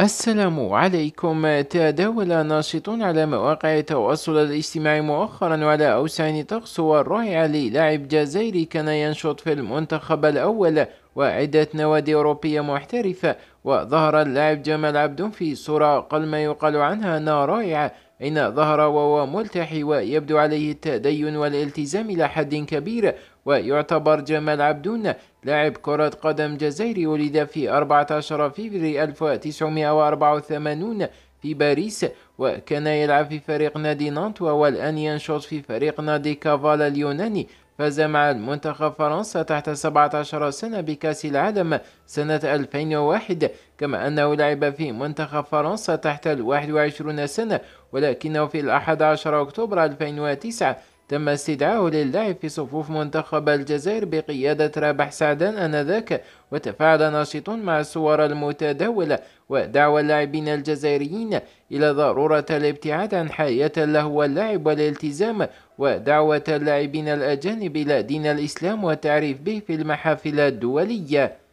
السلام عليكم تداول ناشطون على مواقع التواصل الاجتماعي مؤخرا على أوسع نطاق صور رائعة للاعب جزائري كان ينشط في المنتخب الأول وعدة نوادي أوروبية محترفة وظهر اللاعب جمال عبد في صورة قل ما يقال عنها أنها رائعة أين ظهر وهو ملتحي ويبدو عليه التدين والالتزام إلى حد كبير ويعتبر جمال عبدون لاعب كرة قدم جزائري ولد في 14 فبراير 1984 في باريس وكان يلعب في فريق نادي نانت والآن ينشط في فريق نادي كافالا اليوناني فاز مع المنتخب فرنسا تحت 17 سنة بكأس العالم سنة 2001 كما أنه لعب في منتخب فرنسا تحت 21 سنة ولكنه في 11 أكتوبر 2009 تم استدعاؤه للعب في صفوف منتخب الجزائر بقيادة رابح سعدان آنذاك وتفاعل ناشطون مع الصور المتداولة ودعوى اللاعبين الجزائريين إلى ضرورة الابتعاد عن حياة اللهو واللعب والالتزام ودعوة اللاعبين الأجانب إلى دين الإسلام والتعريف به في المحافل الدولية